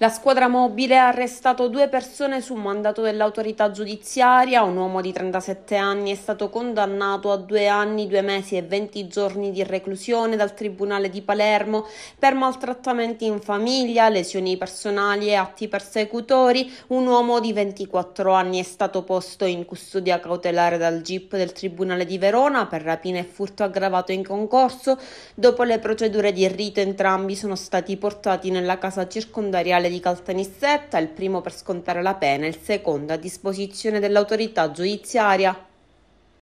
La squadra mobile ha arrestato due persone su mandato dell'autorità giudiziaria, un uomo di 37 anni è stato condannato a due anni, due mesi e 20 giorni di reclusione dal Tribunale di Palermo per maltrattamenti in famiglia, lesioni personali e atti persecutori, un uomo di 24 anni è stato posto in custodia cautelare dal GIP del Tribunale di Verona per rapina e furto aggravato in concorso, dopo le procedure di rito entrambi sono stati portati nella casa circondariale generale di Caltanissetta, il primo per scontare la pena e il secondo a disposizione dell'autorità giudiziaria